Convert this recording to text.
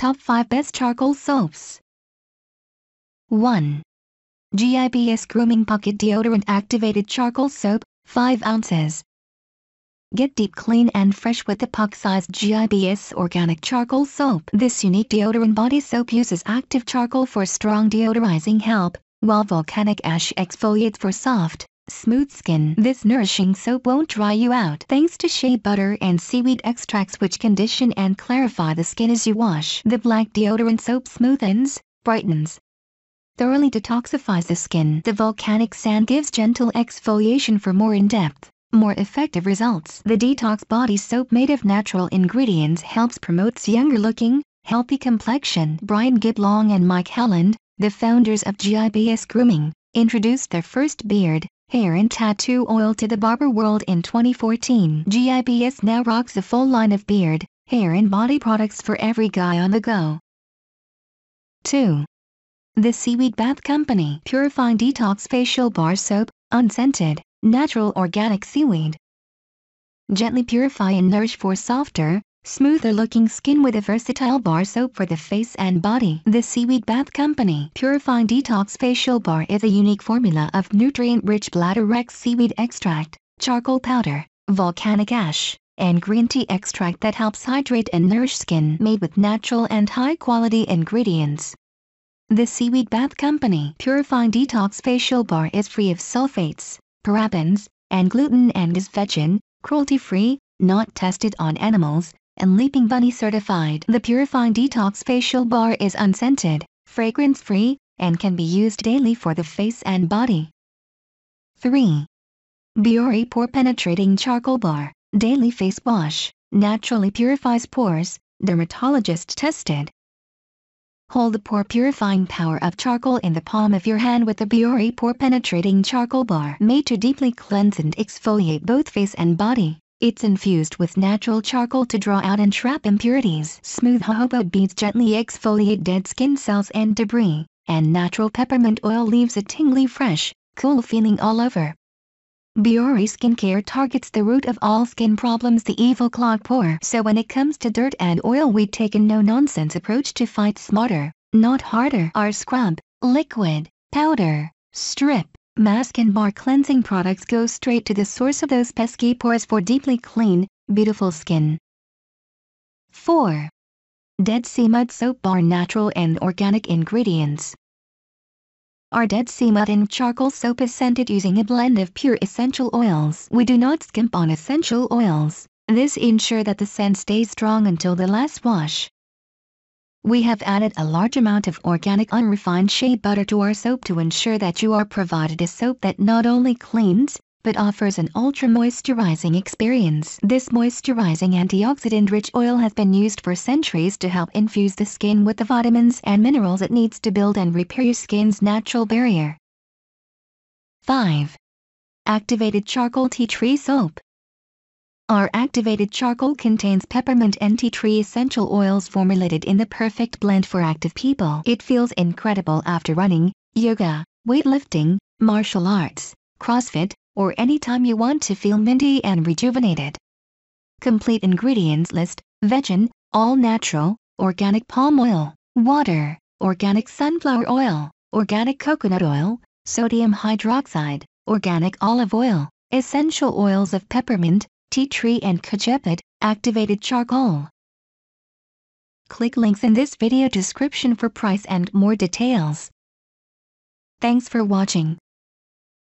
Top 5 Best Charcoal Soaps 1. GIBS Grooming Pocket Deodorant Activated Charcoal Soap, 5 ounces. Get deep clean and fresh with the puck-sized GIBS Organic Charcoal Soap. This unique deodorant body soap uses active charcoal for strong deodorizing help, while volcanic ash exfoliates for soft, smooth skin. This nourishing soap won't dry you out thanks to shea butter and seaweed extracts which condition and clarify the skin as you wash. The black deodorant soap smoothens, brightens, thoroughly detoxifies the skin. The volcanic sand gives gentle exfoliation for more in-depth, more effective results. The detox body soap made of natural ingredients helps promotes younger looking, healthy complexion. Brian Giblong and Mike Helland, the founders of GIBS Grooming, introduced their first beard, hair and tattoo oil to the barber world in 2014. GIBS now rocks a full line of beard, hair and body products for every guy on the go. 2. The Seaweed Bath Company Purifying Detox Facial Bar Soap, unscented, natural organic seaweed. Gently purify and nourish for softer, Smoother looking skin with a versatile bar soap for the face and body. The Seaweed Bath Company Purifying Detox Facial Bar is a unique formula of nutrient-rich bladder rex seaweed extract, charcoal powder, volcanic ash, and green tea extract that helps hydrate and nourish skin made with natural and high-quality ingredients. The Seaweed Bath Company Purifying Detox Facial Bar is free of sulfates, parabens, and gluten and is vegan, cruelty-free, not tested on animals, and Leaping Bunny certified. The Purifying Detox Facial Bar is unscented, fragrance-free, and can be used daily for the face and body. 3. Biore Pore Penetrating Charcoal Bar Daily Face Wash Naturally Purifies Pores, Dermatologist Tested. Hold the pore purifying power of charcoal in the palm of your hand with the Biore Pore Penetrating Charcoal Bar made to deeply cleanse and exfoliate both face and body. It's infused with natural charcoal to draw out and trap impurities. Smooth jojoba beads gently exfoliate dead skin cells and debris, and natural peppermint oil leaves a tingly fresh, cool feeling all over. Biore Skincare targets the root of all skin problems the evil clog pore. So when it comes to dirt and oil we take a no-nonsense approach to fight smarter, not harder. Our scrub, liquid, powder, strip, Mask and bar cleansing products go straight to the source of those pesky pores for deeply clean, beautiful skin. 4. Dead Sea Mud Soap Bar Natural and Organic Ingredients Our Dead Sea Mud and Charcoal Soap is scented using a blend of pure essential oils. We do not skimp on essential oils. This ensure that the scent stays strong until the last wash. We have added a large amount of organic unrefined shea butter to our soap to ensure that you are provided a soap that not only cleans, but offers an ultra moisturizing experience. This moisturizing antioxidant rich oil has been used for centuries to help infuse the skin with the vitamins and minerals it needs to build and repair your skin's natural barrier. 5. Activated Charcoal Tea Tree Soap our activated charcoal contains peppermint and tea tree essential oils formulated in the perfect blend for active people. It feels incredible after running, yoga, weightlifting, martial arts, CrossFit, or any time you want to feel minty and rejuvenated. Complete ingredients list, vegan, all natural, organic palm oil, water, organic sunflower oil, organic coconut oil, sodium hydroxide, organic olive oil, essential oils of peppermint, tea tree and kajepit, activated charcoal. Click links in this video description for price and more details. Thanks for watching.